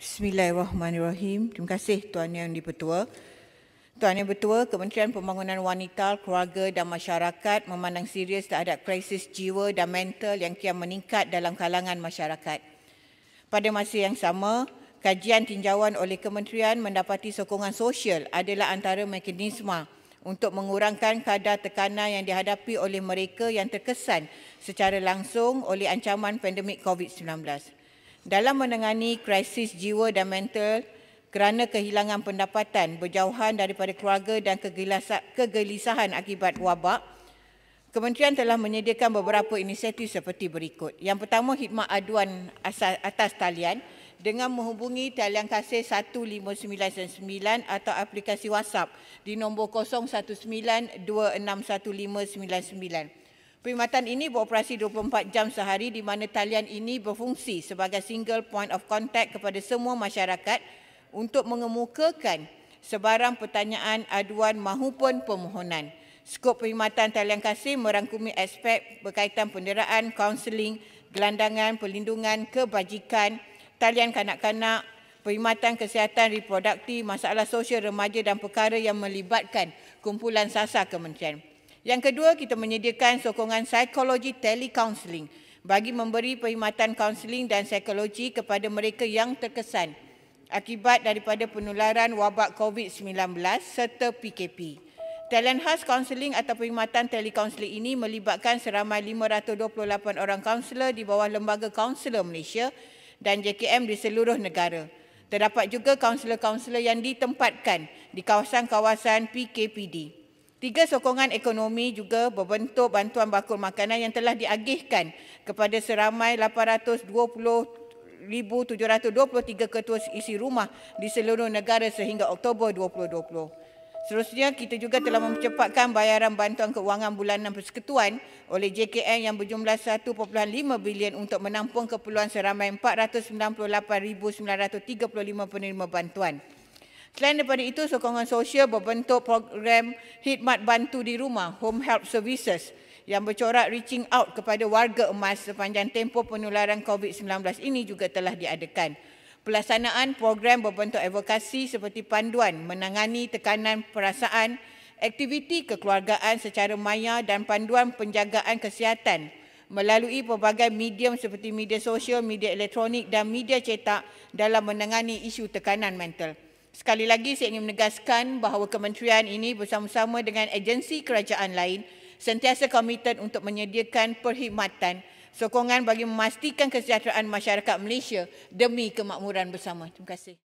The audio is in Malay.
Bismillahirrahmanirrahim. Terima kasih Tuan Yang Dipertua. Tuan Yang Pertua, Kementerian Pembangunan Wanita, Keluarga dan Masyarakat memandang serius terhadap krisis jiwa dan mental yang kian meningkat dalam kalangan masyarakat. Pada masa yang sama, kajian tinjauan oleh Kementerian mendapati sokongan sosial adalah antara mekanisme untuk mengurangkan kadar tekanan yang dihadapi oleh mereka yang terkesan secara langsung oleh ancaman pandemik COVID-19 dalam menangani krisis jiwa dan mental kerana kehilangan pendapatan berjauhan daripada keluarga dan kegelisahan akibat wabak, Kementerian telah menyediakan beberapa inisiatif seperti berikut. Yang pertama, khidmat aduan atas talian dengan menghubungi talian kasih 1599 atau aplikasi WhatsApp di nombor 019 261599. Perkhidmatan ini beroperasi 24 jam sehari di mana talian ini berfungsi sebagai single point of contact kepada semua masyarakat untuk mengemukakan sebarang pertanyaan, aduan mahupun permohonan. Skop perkhidmatan talian kasih merangkumi aspek berkaitan penderaan, kaunseling, gelandangan, perlindungan, kebajikan, talian kanak-kanak, perkhidmatan kesihatan reproduktif, masalah sosial remaja dan perkara yang melibatkan kumpulan sasar kementerian. Yang kedua, kita menyediakan sokongan psikologi telecounseling bagi memberi perkhidmatan kaunseling dan psikologi kepada mereka yang terkesan akibat daripada penularan wabak COVID-19 serta PKP. Talent House Counseling atau perkhidmatan telecounseling ini melibatkan seramai 528 orang kaunselor di bawah Lembaga Kaunselor Malaysia dan JKM di seluruh negara. Terdapat juga kaunselor-kaunselor yang ditempatkan di kawasan-kawasan PKPD. Tiga sokongan ekonomi juga berbentuk bantuan bakul makanan yang telah diagihkan kepada seramai 820,723 ketua isi rumah di seluruh negara sehingga Oktober 2020. Selanjutnya, kita juga telah mempercepatkan bayaran bantuan keuangan bulanan persekutuan oleh JKN yang berjumlah 1.5 bilion untuk menampung keperluan seramai 498,935 penerima bantuan. Selain daripada itu, sokongan sosial berbentuk program khidmat bantu di rumah, home help services yang bercorak reaching out kepada warga emas sepanjang tempoh penularan COVID-19 ini juga telah diadakan. Pelaksanaan program berbentuk evokasi seperti panduan menangani tekanan perasaan, aktiviti kekeluargaan secara maya dan panduan penjagaan kesihatan melalui pelbagai medium seperti media sosial, media elektronik dan media cetak dalam menangani isu tekanan mental. Sekali lagi saya ingin menegaskan bahawa kementerian ini bersama-sama dengan agensi kerajaan lain sentiasa komited untuk menyediakan perkhidmatan sokongan bagi memastikan kesejahteraan masyarakat Malaysia demi kemakmuran bersama. Terima kasih.